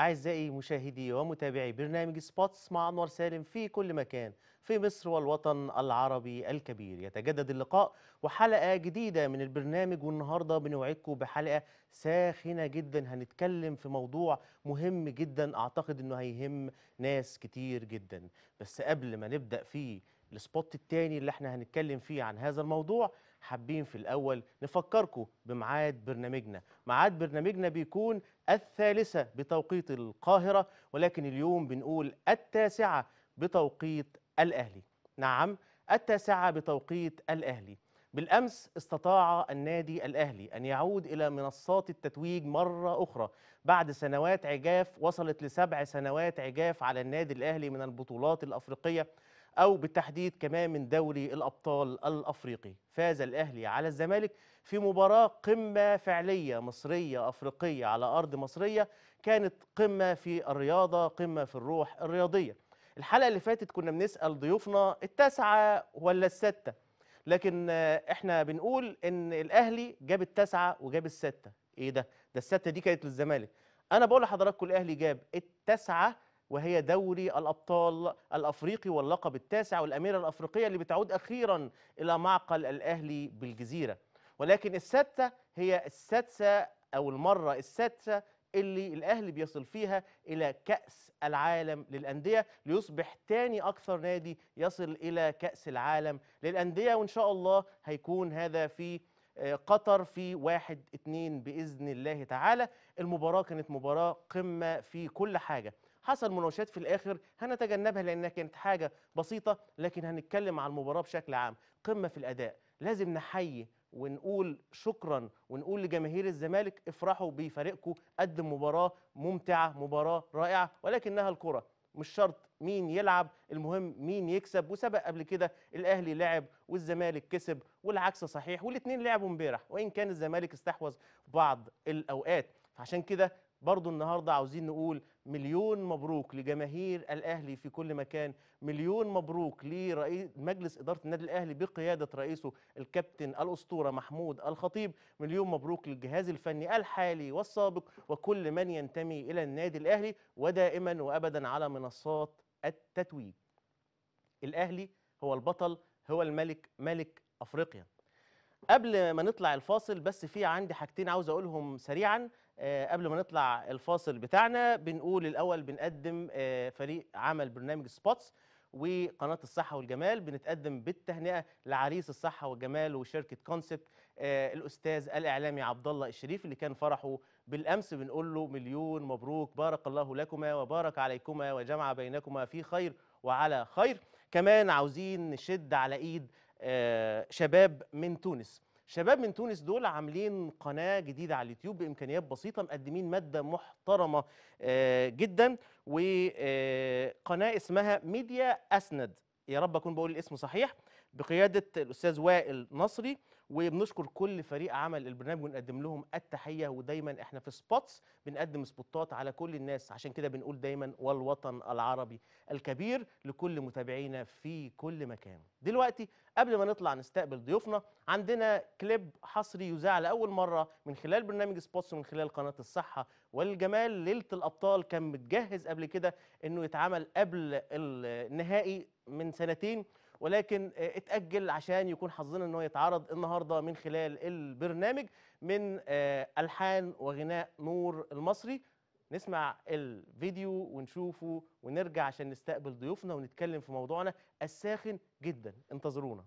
أعزائي مشاهدي ومتابعي برنامج سبوتس مع أنور سالم في كل مكان في مصر والوطن العربي الكبير يتجدد اللقاء وحلقة جديدة من البرنامج والنهاردة بنوعدكم بحلقة ساخنة جدا هنتكلم في موضوع مهم جدا أعتقد أنه هيهم ناس كتير جدا بس قبل ما نبدأ في السبوت التاني اللي احنا هنتكلم فيه عن هذا الموضوع حابين في الأول نفكركم بميعاد برنامجنا ميعاد برنامجنا بيكون الثالثة بتوقيت القاهرة ولكن اليوم بنقول التاسعة بتوقيت الأهلي نعم التاسعة بتوقيت الأهلي بالأمس استطاع النادي الأهلي أن يعود إلى منصات التتويج مرة أخرى بعد سنوات عجاف وصلت لسبع سنوات عجاف على النادي الأهلي من البطولات الأفريقية أو بالتحديد كمان من دوري الأبطال الأفريقي فاز الأهلي على الزمالك في مباراة قمة فعلية مصرية أفريقية على أرض مصرية كانت قمة في الرياضة قمة في الروح الرياضية الحلقة اللي فاتت كنا بنسأل ضيوفنا التسعة ولا الستة لكن احنا بنقول ان الأهلي جاب التسعة وجاب الستة ايه ده ده الستة دي كانت للزمالك انا بقول لحضراتكم الاهلي جاب التسعة وهي دوري الأبطال الأفريقي واللقب التاسع والأميرة الأفريقية اللي بتعود أخيرا إلى معقل الأهلي بالجزيرة ولكن السادسة هي السادسة أو المرة السادسة اللي الأهلي بيصل فيها إلى كأس العالم للأندية ليصبح تاني أكثر نادي يصل إلى كأس العالم للأندية وإن شاء الله هيكون هذا في آه، قطر في واحد اتنين بإذن الله تعالى المباراة كانت مباراة قمة في كل حاجة حصل مناوشات في الاخر هنتجنبها لانها كانت حاجه بسيطه لكن هنتكلم على المباراه بشكل عام قمه في الاداء لازم نحيي ونقول شكرا ونقول لجماهير الزمالك افرحوا بفريقكم قدم مباراه ممتعه مباراه رائعه ولكنها الكره مش شرط مين يلعب المهم مين يكسب وسبق قبل كده الاهلي لعب والزمالك كسب والعكس صحيح والاثنين لعبوا امبارح وان كان الزمالك استحوذ بعض الاوقات عشان كده برضو النهاردة عاوزين نقول مليون مبروك لجماهير الأهلي في كل مكان مليون مبروك لرئيس مجلس إدارة النادي الأهلي بقيادة رئيسه الكابتن الأسطورة محمود الخطيب مليون مبروك للجهاز الفني الحالي والسابق وكل من ينتمي إلى النادي الأهلي ودائما وأبدا على منصات التتويج الأهلي هو البطل هو الملك ملك أفريقيا قبل ما نطلع الفاصل بس في عندي حاجتين عاوز اقولهم سريعا آه، قبل ما نطلع الفاصل بتاعنا بنقول الاول بنقدم آه، فريق عمل برنامج سبوتس وقناه الصحه والجمال بنتقدم بالتهنئه لعريس الصحه والجمال وشركه كونسبت آه، الاستاذ الاعلامي عبد الله الشريف اللي كان فرحه بالامس بنقول له مليون مبروك بارك الله لكما وبارك عليكما وجمع بينكما في خير وعلى خير كمان عاوزين نشد على ايد شباب من تونس شباب من تونس دول عاملين قناة جديدة على اليوتيوب بإمكانيات بسيطة مقدمين مادة محترمة آه، جدا وقناة اسمها ميديا أسند يا رب أكون بقول الاسم صحيح بقياده الاستاذ وائل نصري وبنشكر كل فريق عمل البرنامج ونقدم لهم التحيه ودايما احنا في سبوتس بنقدم سبوتات على كل الناس عشان كده بنقول دايما والوطن العربي الكبير لكل متابعينا في كل مكان دلوقتي قبل ما نطلع نستقبل ضيوفنا عندنا كليب حصري يذاع لاول مره من خلال برنامج سبوتس ومن خلال قناه الصحه والجمال ليله الابطال كان متجهز قبل كده انه يتعمل قبل النهائي من سنتين ولكن آه، اتأجل عشان يكون حظنا ان هو يتعرض النهارده من خلال البرنامج من آه، الحان وغناء نور المصري نسمع الفيديو ونشوفه ونرجع عشان نستقبل ضيوفنا ونتكلم في موضوعنا الساخن جدا انتظرونا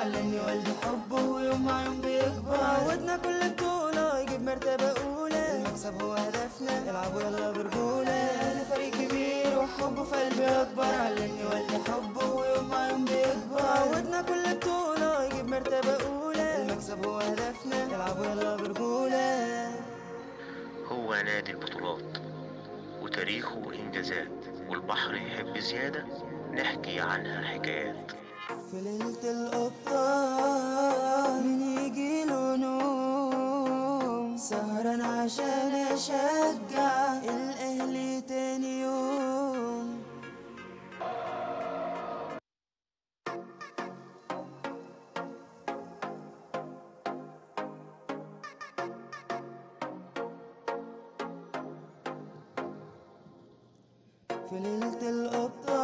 علمني ولد حبه ويوم ما يوم بيكبر عودنا كل بطولة يجيب مرتبة أولى المكسب هو هدفنا العبوا يلا برجولة أنا فريق كبير وحبه في قلبي أكبر علمني ولد حبه ويوم ما يوم بيكبر عودنا كل بطولة يجيب مرتبة أولى المكسب هو هدفنا العبوا يلا برجولة هو نادي البطولات وتاريخه وإنجازات والبحر يحب زيادة نحكي عنها حكايات في ليلة الأبطال من يجي له نوم سهران عشان أشجع الأهلي تاني يوم في ليلة الأبطال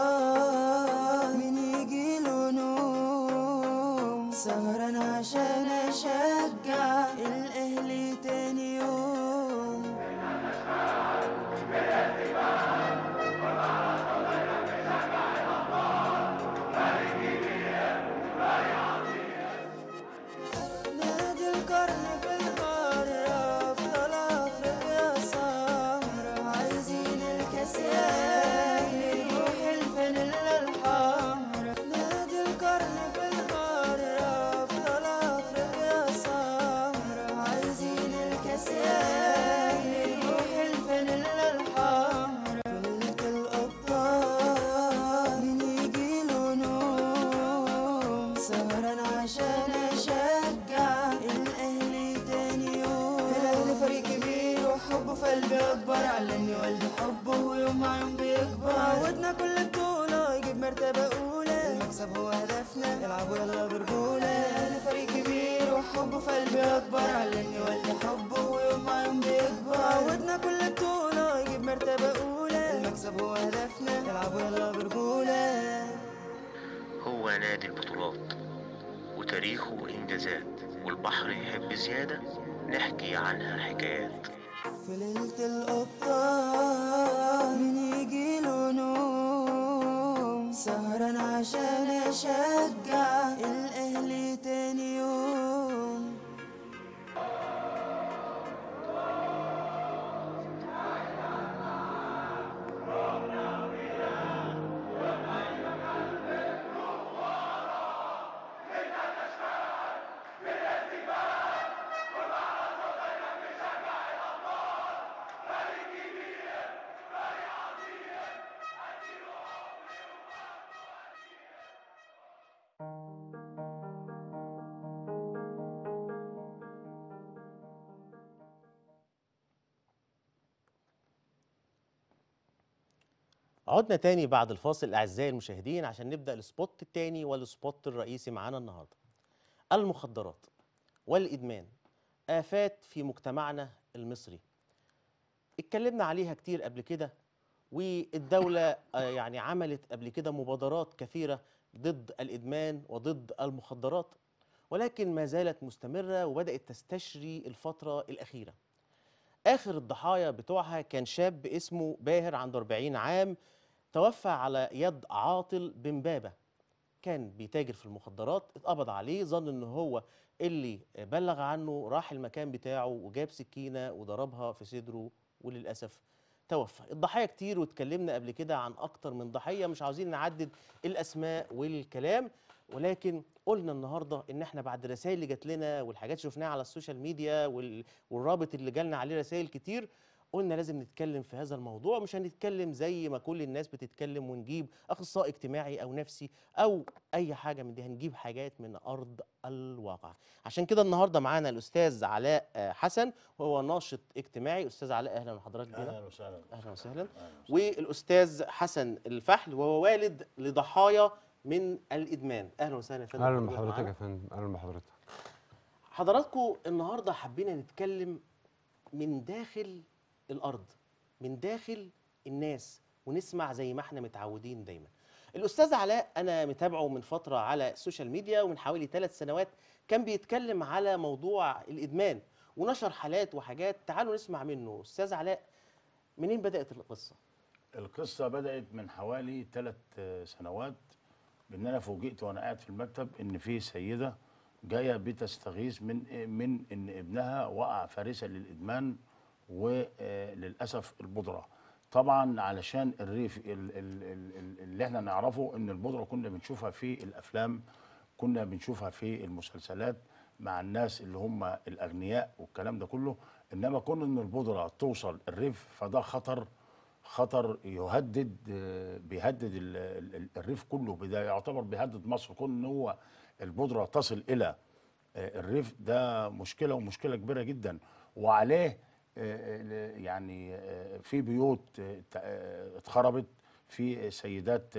وهوسنا نلعب ويلا برجولة أنا فريق كبير وحبه في قلبي أكبر علمني واللي حبه ويوم ما يوم بيكبر عودنا كل بطولة يجيب مرتبة أولى المكسب هو هدفنا العبوا ويلا برجولة هو نادي البطولات وتاريخه وإنجازات والبحر يحب زيادة نحكي عنها حكايات في ليلة الأبطال عدنا تاني بعد الفاصل أعزائي المشاهدين عشان نبدأ السبوت التاني والسبوت الرئيسي معانا النهاردة المخدرات والإدمان آفات في مجتمعنا المصري اتكلمنا عليها كتير قبل كده والدولة آه، يعني عملت قبل كده مبادرات كثيرة ضد الإدمان وضد المخدرات ولكن ما زالت مستمرة وبدأت تستشري الفترة الأخيرة آخر الضحايا بتوعها كان شاب اسمه باهر عنده 40 عام توفى على يد عاطل بن كان بيتاجر في المخدرات اتقبض عليه ظن ان هو اللي بلغ عنه راح المكان بتاعه وجاب سكينة وضربها في صدره وللأسف توفى الضحايا كتير واتكلمنا قبل كده عن أكتر من ضحية مش عاوزين نعدد الأسماء والكلام ولكن قلنا النهاردة إن إحنا بعد رسائل اللي جات لنا والحاجات شفناها على السوشيال ميديا والرابط اللي جالنا عليه رسائل كتير قلنا لازم نتكلم في هذا الموضوع مش هنتكلم زي ما كل الناس بتتكلم ونجيب اخصائي اجتماعي او نفسي او اي حاجه من دي هنجيب حاجات من ارض الواقع عشان كده النهارده معانا الاستاذ علاء آه، حسن وهو ناشط اجتماعي استاذ علاء اهلا بحضرتك بينا اهلا وسهلا اهلا وسهلا والاستاذ حسن الفحل وهو والد لضحايا من الادمان اهلا وسهلا يا فندم اهلا بحضرتك يا فندم اهلا بحضرتك حضراتكم النهارده حبينا نتكلم من داخل الارض من داخل الناس ونسمع زي ما احنا متعودين دايما الاستاذ علاء انا متابعه من فتره على السوشيال ميديا ومن حوالي ثلاث سنوات كان بيتكلم على موضوع الادمان ونشر حالات وحاجات تعالوا نسمع منه استاذ علاء منين بدات القصه القصه بدات من حوالي ثلاث سنوات بان انا فوجئت وانا قاعد في المكتب ان في سيده جايه بتستغيث من من ان ابنها وقع فارسا للادمان وللاسف البودره طبعا علشان الريف اللي احنا نعرفه ان البودره كنا بنشوفها في الافلام كنا بنشوفها في المسلسلات مع الناس اللي هم الاغنياء والكلام ده كله انما كون ان البودره توصل الريف فده خطر خطر يهدد بيهدد الريف كله ده يعتبر بيهدد مصر كون ان هو البودره تصل الى آه، الريف ده مشكله ومشكله كبيره جدا وعليه يعني في بيوت اتخربت في سيدات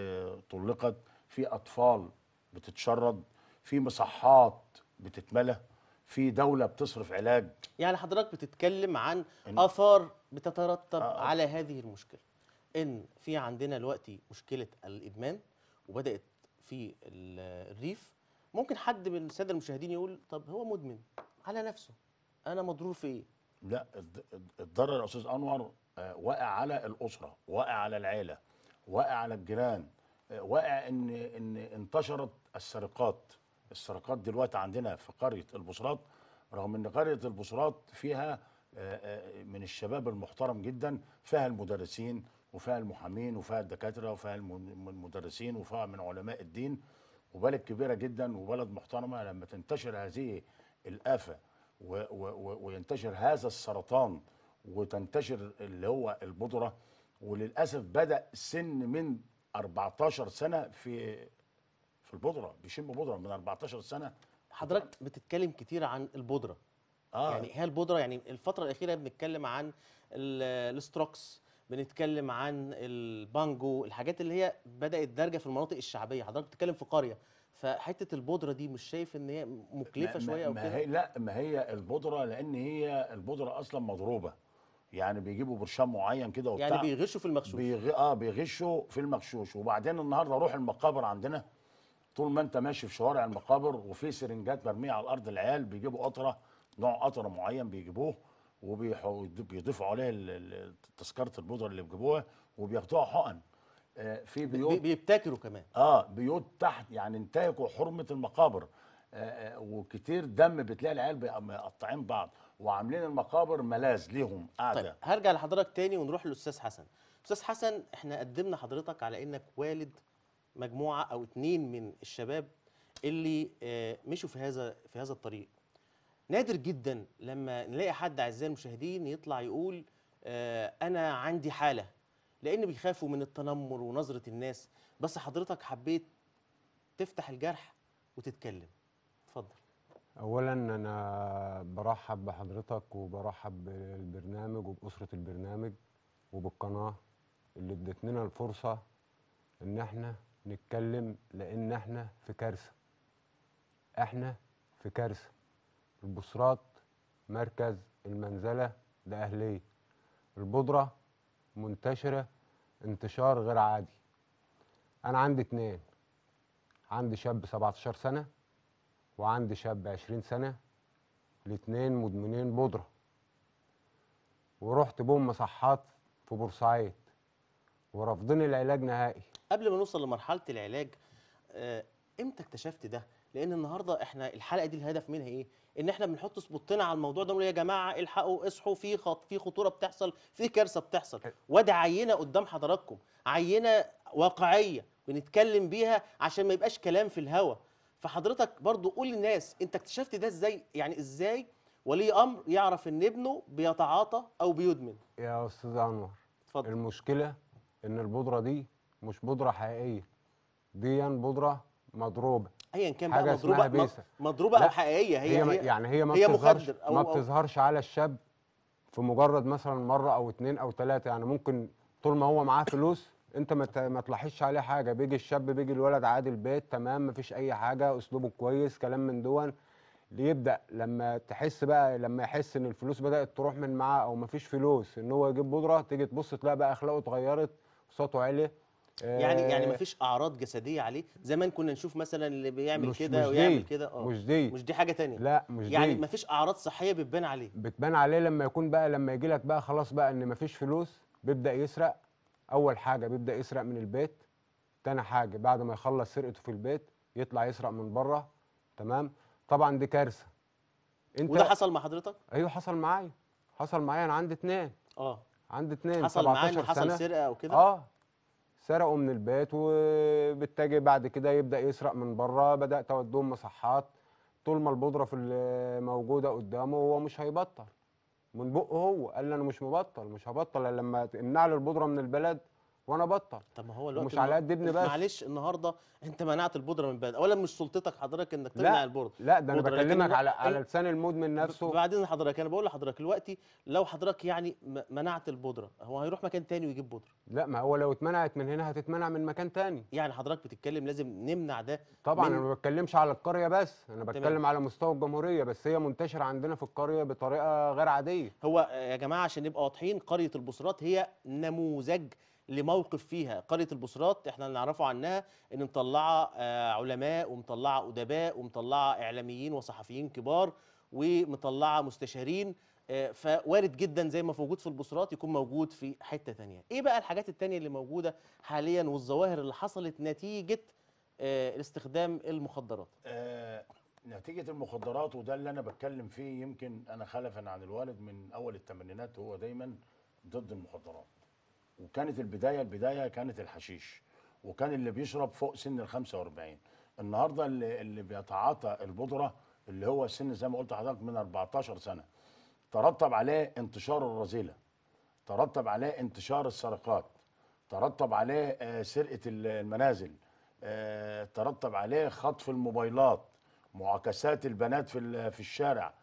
طلقت في اطفال بتتشرد في مصحات بتتملى في دوله بتصرف علاج يعني حضرتك بتتكلم عن اثار بتترتب آه. على هذه المشكله ان في عندنا دلوقتي مشكله الادمان وبدات في الريف ممكن حد من الساده المشاهدين يقول طب هو مدمن على نفسه انا مضرور في ايه لا الضرر يا استاذ انور آه، واقع على الاسره واقع على العيله واقع على الجيران آه، واقع ان ان انتشرت السرقات السرقات دلوقتي عندنا في قريه البصرات رغم ان قريه البصرات فيها آه، من الشباب المحترم جدا فيها المدرسين وفيها المحامين وفيها الدكاتره وفيها المدرسين وفيها من علماء الدين وبلد كبيره جدا وبلد محترمه لما تنتشر هذه الافه و و وينتشر هذا السرطان وتنتشر اللي هو البودرة وللاسف بدا سن من 14 سنه في في البودرة بيشم بودرة من 14 سنه حضرتك بتتكلم كتير عن البودرة آه. يعني هي البودره يعني الفتره الاخيره بنتكلم عن الستروكس بنتكلم عن البانجو الحاجات اللي هي بدات دارجه في المناطق الشعبيه حضرتك بتتكلم في قريه فحته البودره دي مش شايف ان هي مكلفه شويه او كده لا ما هي البودره لان هي البودره اصلا مضروبه يعني بيجيبوا برشام معين كده وبتاع يعني بيغشوا في المغشوش بيغ... اه بيغشوا في المغشوش وبعدين النهارده روح المقابر عندنا طول ما انت ماشي في شوارع المقابر وفي سرنجات مرميه على الارض العيال بيجيبوا قطره نوع قطره معين بيجيبوه وبيضيفوا عليها تذكره البودره اللي بيجيبوها وبياخدوها حقن آه، في بيوت بيبتكروا كمان اه بيوت تحت يعني انتهكوا حرمه المقابر آه، آه، وكتير دم بتلاقي العيال مقطعين بعض وعاملين المقابر ملاذ ليهم قاعده طيب هرجع لحضرتك تاني ونروح للاستاذ حسن استاذ حسن احنا قدمنا حضرتك على انك والد مجموعه او اتنين من الشباب اللي مشوا في هذا في هذا الطريق نادر جدا لما نلاقي حد اعزائي المشاهدين يطلع يقول انا عندي حاله لان بيخافوا من التنمر ونظره الناس بس حضرتك حبيت تفتح الجرح وتتكلم اتفضل اولا انا برحب بحضرتك وبرحب بالبرنامج وباسره البرنامج وبالقناه اللي ادتنا الفرصه ان احنا نتكلم لان احنا في كارثه احنا في كارثه البصرات مركز المنزله ده اهليه البودره منتشره انتشار غير عادي انا عندي اتنين عندي شاب 17 سنه وعندي شاب 20 سنه الاتنين مدمنين بودره ورحت بهم مصحات في بورسعيد ورافضين العلاج نهائي قبل ما نوصل لمرحله العلاج آه، امتى اكتشفت ده لان النهارده احنا الحلقه دي الهدف منها ايه ان احنا بنحط سبوتنا على الموضوع ده نقول يا جماعه الحقوا اصحوا في خط في خطوره بتحصل في كارثه بتحصل وادي عينه قدام حضراتكم عينه واقعيه بنتكلم بيها عشان ما يبقاش كلام في الهوا فحضرتك برضو قول للناس انت اكتشفت ده ازاي يعني ازاي ولي امر يعرف ان ابنه بيتعاطى او بيدمن يا استاذ انور اتفضل المشكله ان البودره دي مش بودره حقيقيه دي يعني بودره مضروبه ايا كان بقى مضروبه بيسة. مضروبه او حقيقيه هي, هي, يعني هي ما هي بتظهرش أو ما بتظهرش على الشاب في مجرد مثلا مره او اتنين او تلاته يعني ممكن طول ما هو معاه فلوس انت ما تلاحظش عليه حاجه بيجي الشاب بيجي الولد عادي البيت تمام ما فيش اي حاجه اسلوبه كويس كلام من دون بيبدا لما تحس بقى لما يحس ان الفلوس بدات تروح من معاه او ما فيش فلوس ان هو يجيب بودره تيجي تبص تلاقي بقى اخلاقه اتغيرت صوته عالي يعني يعني آه. ما فيش اعراض جسديه عليه زمان كنا نشوف مثلا اللي بيعمل كده ويعمل كده اه مش دي مش دي حاجه ثانيه لا مش يعني ما فيش اعراض صحيه بتبان عليه بتبان عليه لما يكون بقى لما يجي لك بقى خلاص بقى ان ما فيش فلوس بيبدا يسرق اول حاجه بيبدا يسرق من البيت ثاني حاجه بعد ما يخلص سرقته في البيت يطلع يسرق من بره تمام طبعا دي كارثه انت وده حصل مع حضرتك ايوه حصل معايا حصل معايا انا عندي اثنين اه عندي اثنين حصل معايا حصل سرقه او كده اه سرقوا من البيت وبالتاجي بعد كده يبدا يسرق من بره بدا تودهم مصحات طول ما البودره في موجوده قدامه هو مش هيبطل من بقه هو قال انا مش مبطل مش هبطل الا لما تمنع لي البودره من البلد وانا بطل طب ما هو الوقت مش على قد ابني بس معلش النهارده انت منعت البودره من البدايه اولا مش سلطتك حضرتك انك تمنع البودره لا ده انا بكلمك على على إيه؟ لسان المدمن نفسه بعدين حضرتك انا بقول لحضرتك دلوقتي لو حضرتك يعني منعت البودره هو هيروح مكان تاني ويجيب بودره لا ما هو لو اتمنعت من هنا هتتمنع من مكان تاني يعني حضرتك بتتكلم لازم نمنع ده طبعا انا ما بتكلمش على القريه بس انا بتكلم تمام. على مستوى الجمهوريه بس هي منتشره عندنا في القريه بطريقه غير عاديه هو آه، يا جماعه عشان نبقى واضحين قريه البصرات هي نموذج لموقف فيها قريه البصرات احنا اللي نعرفه عنها ان مطلعه آه، علماء ومطلعه ادباء ومطلعه اعلاميين وصحفيين كبار ومطلعه مستشارين آه، فوارد جدا زي ما موجود في البصرات يكون موجود في حته ثانيه ايه بقى الحاجات الثانيه اللي موجوده حاليا والظواهر اللي حصلت نتيجه آه، استخدام المخدرات نتيجه المخدرات وده اللي انا بتكلم فيه يمكن انا خلفا عن الوالد من اول الثمانينات هو دايما ضد المخدرات وكانت البدايه البدايه كانت الحشيش وكان اللي بيشرب فوق سن ال 45 النهارده اللي, اللي بيتعاطى البودره اللي هو السن زي ما قلت لحضرتك من 14 سنه ترتب عليه انتشار الرذيله ترتب عليه انتشار السرقات ترتب عليه آه، سرقه المنازل آه، ترتب عليه خطف الموبايلات معاكسات البنات في في الشارع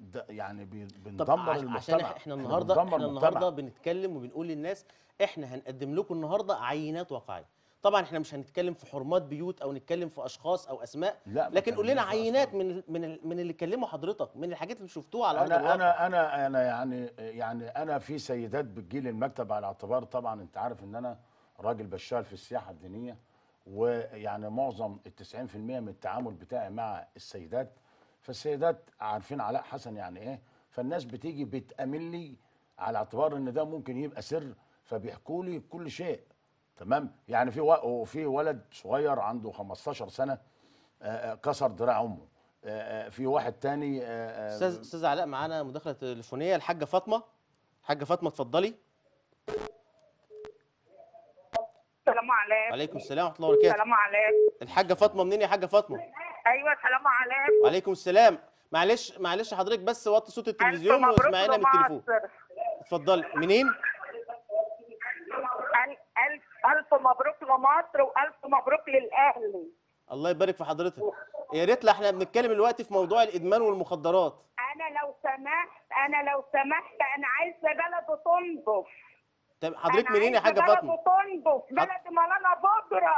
ده يعني بندمر عش المجتمع عشان احنا النهارده احنا, احنا النهارده بنتكلم وبنقول للناس احنا هنقدم لكم النهارده عينات واقعيه طبعا احنا مش هنتكلم في حرمات بيوت او نتكلم في اشخاص او اسماء لا لكن قول لنا عينات من من من اللي كلموا حضرتك من الحاجات اللي شفتوها على انا انا انا انا يعني يعني انا في سيدات بتجي لي المكتب على اعتبار طبعا انت عارف ان انا راجل بشتغل في السياحه الدينيه ويعني معظم ال 90% من التعامل بتاعي مع السيدات فالسيدات عارفين علاء حسن يعني ايه فالناس بتيجي بتامن لي على اعتبار ان ده ممكن يبقى سر فبيحكوا لي كل شيء تمام يعني في وفي ولد صغير عنده 15 سنه آه، آه، كسر دراع امه آه، في واحد تاني استاذ استاذ علاء معانا مداخله تليفونيه الحاجه فاطمه الحاجه فاطمه اتفضلي السلام عليكم وعليكم السلام ورحمه الله وبركاته السلام عليكم الحاجه فاطمه منين يا حاجه فاطمه ايوه السلام عليكم وعليكم السلام معلش معلش حضرتك بس وطي صوت التلفزيون واسمعينا من التليفون اتفضلي منين ألف ألف مبروك لمصر وألف مبروك للأهلي الله يبارك في حضرتك يا ريت لا احنا بنتكلم دلوقتي في موضوع الإدمان والمخدرات أنا لو سمحت أنا لو سمحت أنا عايزة بلد تنضف طب حضرتك منين يا حاجة فاطمة؟ بلد تنضف بلد ملانة بودرة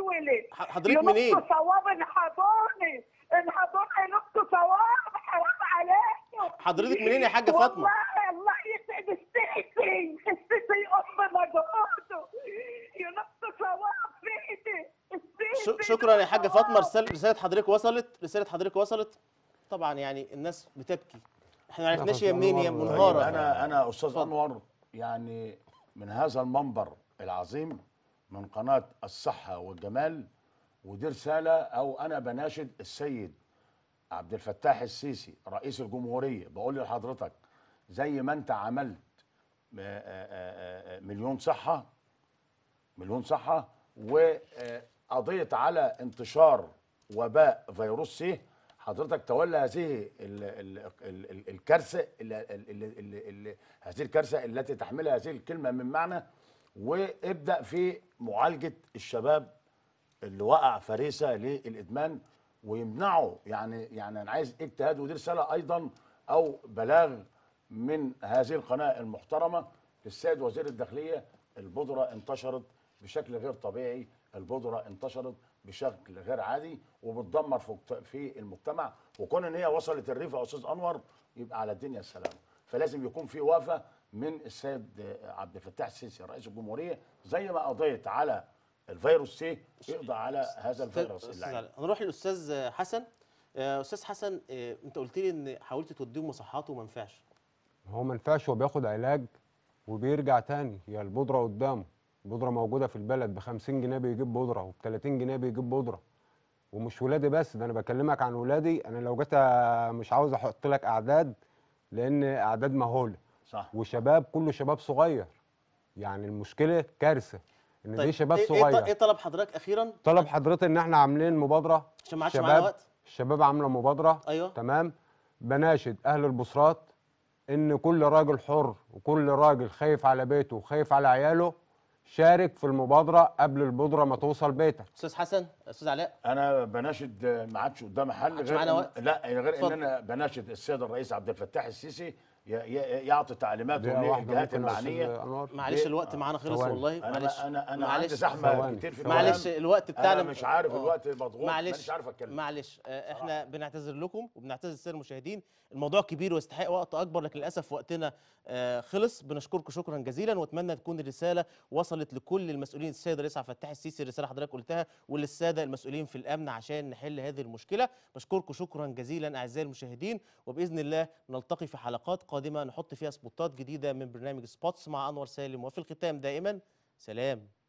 ويلي حضرتك منين؟ ينقصوا صواب انحضوني انحضوني ينقصوا صواب حرام عليكم حضرتك منين يا حاجه فاطمه؟ والله الله يسعد السيسي السيسي ام مجهوده ينقصوا صواب في ايدي شكرا يا حاجه فاطمه رساله رساله حضرتك وصلت رساله حضرتك وصلت طبعا يعني الناس بتبكي احنا ما عرفناش هي منين هي منهاره انا انا استاذ انور يعني من هذا المنبر العظيم من قناة الصحة والجمال ودي رسالة أو أنا بناشد السيد عبد الفتاح السيسي رئيس الجمهورية بقول لحضرتك زي ما أنت عملت آه، آه، آه، مليون صحة مليون صحة وقضيت على انتشار وباء فيروس سي حضرتك تولى هذه الكارثة هذه الكارثة التي تحملها هذه الكلمة من معنى وابدا في معالجه الشباب اللي وقع فريسه للادمان ويمنعه يعني يعني انا عايز اجتهاد ودي رساله ايضا او بلاغ من هذه القناه المحترمه للسيد وزير الداخليه البودره انتشرت بشكل غير طبيعي البودره انتشرت بشكل غير عادي وبتدمر في المجتمع وكون ان هي وصلت الريف يا استاذ انور يبقى على الدنيا السلامه فلازم يكون في وقفه من السيد عبد الفتاح السيسي رئيس الجمهوريه زي ما قضيت على الفيروس سي يقضى على هذا الفيروس نروح للاستاذ حسن آه، استاذ حسن آه، انت قلت لي ان حاولت توديه مصحات وما نفعش هو ما نفعش هو بياخد علاج وبيرجع تاني هي البودره قدامه بودره موجوده في البلد ب 50 جنيه بيجيب بودره وب 30 جنيه بيجيب بودره ومش ولادي بس ده انا بكلمك عن ولادي انا لو جيت آه، مش عاوز احط لك اعداد لان اعداد مهوله صح وشباب كله شباب صغير يعني المشكله كارثه ان طيب. دي شباب إيه- إيه صغير ايه طلب حضرتك اخيرا طلب حضرتك ان احنا عاملين مبادره عشان معاكش معانا وقت الشباب عامله مبادره أيوة. تمام بناشد اهل البصرات ان كل راجل حر وكل راجل خايف على بيته وخايف على عياله شارك في المبادره قبل البودره ما توصل بيتك استاذ حسن استاذ علاء انا بناشد ما عادش قدام حل غير لا غير فضل. ان انا بناشد السيد الرئيس عبد الفتاح السيسي يعطي تعليمات للجهات المعنيه معلش الوقت معانا خلص والله معلش انا انا معلش عندي زحمه كتير في معلش الوقت بتاعنا أنا مش عارف آه. الوقت مضغوط معلش مش عارف اتكلم معلش آه، احنا بنعتذر لكم وبنعتذر للساده المشاهدين الموضوع كبير ويستحق وقت اكبر لكن للاسف وقتنا آه، خلص بنشكركم شكرا جزيلا واتمنى تكون الرساله وصلت لكل المسؤولين السيد رئيس عبد الفتاح السيسي الرساله حضرتك قلتها وللساده المسؤولين في الامن عشان نحل هذه المشكله بشكركم شكرا جزيلا اعزائي المشاهدين وباذن الله نلتقي في حلقات قادمة القادمة نحط فيها سبوتات جديدة من برنامج سبوتس مع أنور سالم وفي الختام دائما سلام